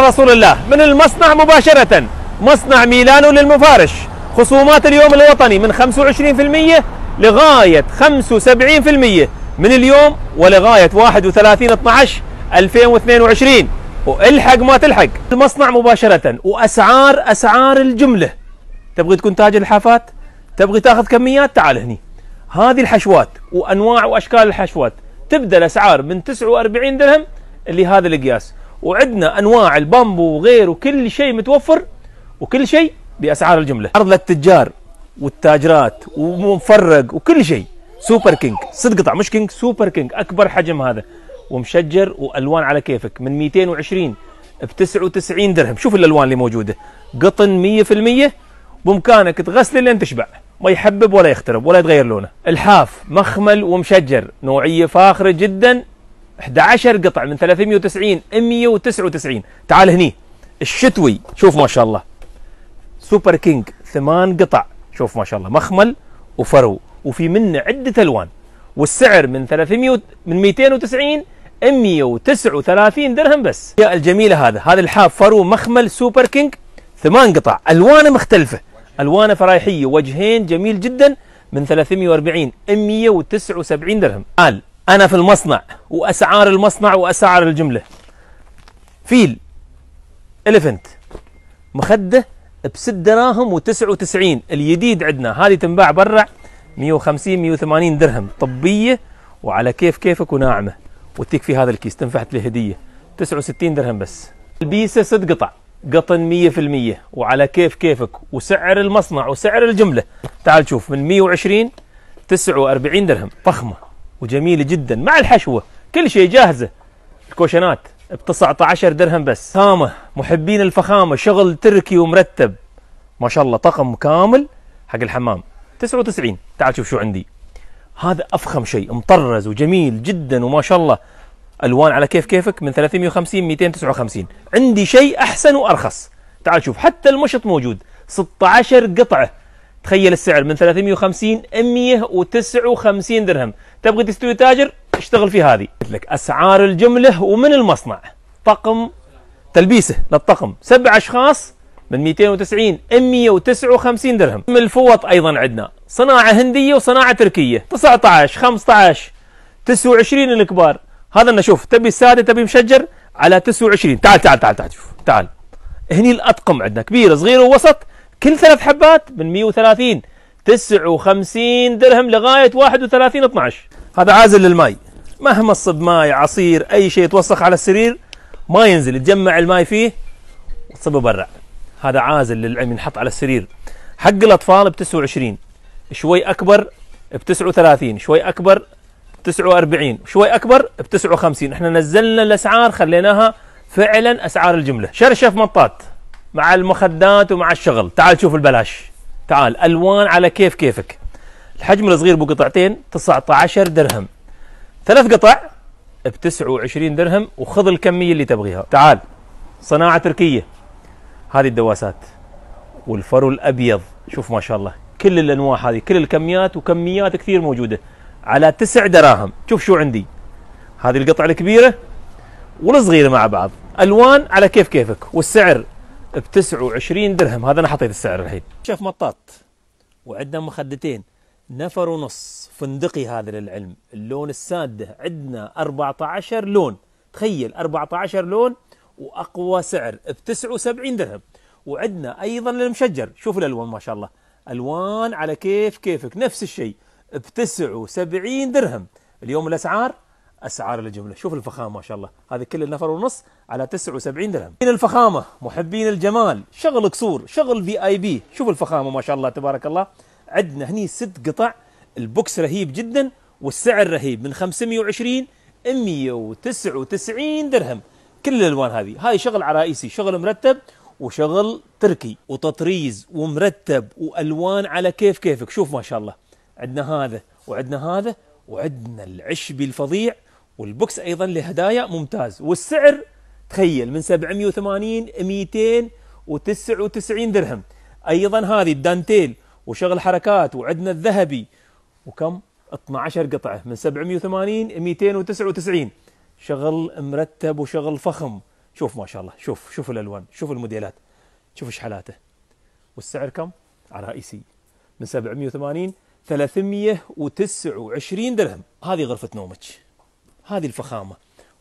رسول الله من المصنع مباشرة مصنع ميلانو للمفارش خصومات اليوم الوطني من 25% لغاية 75% من اليوم ولغاية 31 12 2022 والحق ما تلحق المصنع مباشرة وأسعار أسعار الجملة تبغي تكون تاجر الحافات تبغي تاخذ كميات تعال هني هذه الحشوات وأنواع وأشكال الحشوات تبدأ الأسعار من 49 درهم اللي هذا القياس وعندنا انواع البامبو وغيره وكل شيء متوفر وكل شيء باسعار الجمله عرض للتجار والتاجرات ومفرق وكل شيء سوبر كينج صدق قطع مش كينج سوبر كينج اكبر حجم هذا ومشجر والوان على كيفك من 220 ب 99 درهم شوف الالوان اللي موجوده قطن 100% بامكانك تغسله لين تشبع ما يحبب ولا يخترب ولا يتغير لونه الحاف مخمل ومشجر نوعيه فاخره جدا 11 قطع من 390 199 تعال هني الشتوي شوف ما شاء الله سوبر كينج ثمان قطع شوف ما شاء الله مخمل وفرو وفي منه عده الوان والسعر من 300 من 290 139 درهم بس يا الجميله هذا هذا الحاف فرو مخمل سوبر كينج ثمان قطع الوانه مختلفه الوانه فرايحيه وجهين جميل جدا من 340 179 درهم قال أنا في المصنع وأسعار المصنع وأسعار الجملة فيل الفنت مخدة بست دراهم و99 الجديد عندنا هذه تنباع برا 150 180 درهم طبية وعلى كيف كيفك وناعمة وتيك في هذا الكيس تنفعت له هدية 69 درهم بس البيسة ست قطع قطن 100% وعلى كيف كيفك وسعر المصنع وسعر الجملة تعال شوف من 120 49 درهم فخمة وجميله جدا مع الحشوه كل شيء جاهزه الكوشنات ب 19 درهم بس فخامه محبين الفخامه شغل تركي ومرتب ما شاء الله طقم كامل حق الحمام 99 تعال شوف شو عندي هذا افخم شيء مطرز وجميل جدا وما شاء الله الوان على كيف كيفك من 350 259 عندي شيء احسن وارخص تعال شوف حتى المشط موجود 16 قطعه تخيل السعر من 350 159 درهم تبغى تستوي تاجر اشتغل في هذه قلت لك اسعار الجمله ومن المصنع طقم تلبيسه للطقم سبع اشخاص من 290 159 درهم من الفوط ايضا عندنا صناعه هنديه وصناعه تركيه 19 15 29 الكبار هذا انا شوف تبي ساده تبي مشجر على 29 تعال تعال تعال تعال شوف تعال هني الاطقم عندنا كبيره صغيره ووسط كل ثلاث حبات من 130 59 درهم لغايه 31 12 هذا عازل للماء مهما تصب ماي عصير اي شيء يتوسخ على السرير ما ينزل يتجمع الماي فيه وتصبه برا هذا عازل للعلم ينحط على السرير حق الاطفال ب 29 شوي اكبر ب 39 شوي اكبر ب 49 شوي اكبر ب 59 احنا نزلنا الاسعار خليناها فعلا اسعار الجمله شرشف مطاط مع المخدات ومع الشغل تعال شوف البلاش تعال الوان على كيف كيفك الحجم الصغير بقطعتين 19 درهم ثلاث قطع ب 29 درهم وخذ الكميه اللي تبغيها تعال صناعه تركيه هذه الدواسات والفرو الابيض شوف ما شاء الله كل الانواع هذه كل الكميات وكميات كثير موجوده على تسع دراهم شوف شو عندي هذه القطعه الكبيره والصغيره مع بعض الوان على كيف كيفك والسعر ب 29 درهم هذا انا حطيت السعر الحين شوف مطاط وعندنا مخدتين نفر ونص فندقي هذا للعلم اللون الساده عندنا 14 لون تخيل 14 لون واقوى سعر ب 79 درهم وعندنا ايضا للمشجر شوف الالوان ما شاء الله الوان على كيف كيفك نفس الشيء ب 79 درهم اليوم الاسعار اسعار الجمله شوف الفخامه ما شاء الله هذه كل النفر ونص على 79 درهم من الفخامه محبين الجمال شغل قصور شغل في اي بي شوف الفخامه ما شاء الله تبارك الله عندنا هني ست قطع البوكس رهيب جدا والسعر رهيب من 520 199 درهم كل الالوان هذه هاي شغل عرائسي شغل مرتب وشغل تركي وتطريز ومرتب والوان على كيف كيفك شوف ما شاء الله عندنا هذا وعندنا هذا وعندنا العشبي الفظيع والبوكس ايضا لهدايا ممتاز والسعر تخيل من 780 299 درهم ايضا هذه الدانتيل وشغل حركات وعندنا الذهبي وكم 12 قطعه من 780 299 شغل مرتب وشغل فخم شوف ما شاء الله شوف شوف الالوان شوف الموديلات شوف ايش والسعر كم على رئيسي من 780 329 درهم هذه غرفه نومك هذه الفخامه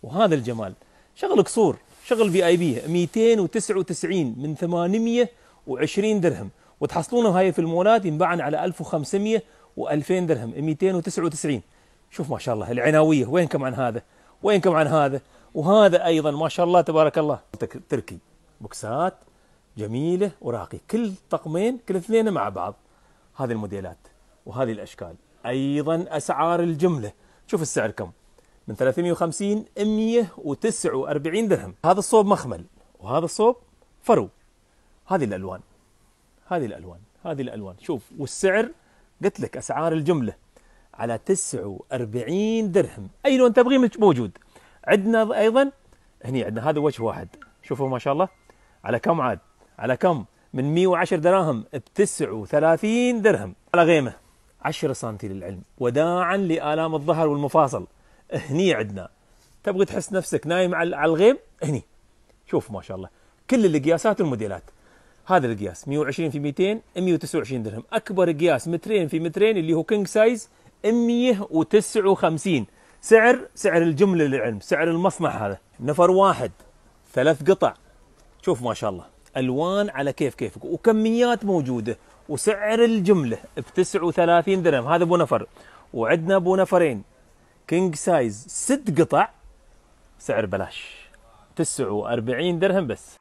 وهذا الجمال شغل قصور شغل في اي بي 299 من 820 درهم وتحصلونها هاي في المولات ينباعن على 1500 و2000 درهم 299 شوف ما شاء الله العناويه وينكم عن هذا وينكم عن هذا وهذا ايضا ما شاء الله تبارك الله تركي بوكسات جميله وراقي كل طقمين كل اثنين مع بعض هذه الموديلات وهذه الاشكال ايضا اسعار الجمله شوف السعر كم من 350 149 درهم هذا الصوب مخمل وهذا الصوب فرو هذه الالوان هذه الالوان هذه الالوان شوف والسعر قلت لك اسعار الجمله على 49 درهم اي لون تبغيه موجود عندنا ايضا هني عندنا هذا وجه واحد شوفوا ما شاء الله على كم عاد على كم من 110 دراهم ب 39 درهم على غيمه 10 سم للعلم وداعا لآلام الظهر والمفاصل هني عندنا تبغي تحس نفسك نايم على الغيم هني شوف ما شاء الله كل القياسات والموديلات هذا القياس 120 في 200 129 درهم اكبر قياس مترين في مترين اللي هو كينج سايز 159 سعر سعر الجمله للعلم سعر المصنع هذا نفر واحد ثلاث قطع شوف ما شاء الله الوان على كيف كيفك وكميات موجوده وسعر الجمله ب 39 درهم هذا ابو نفر وعندنا ابو نفرين كينج سايز ست قطع سعر بلاش 49 درهم بس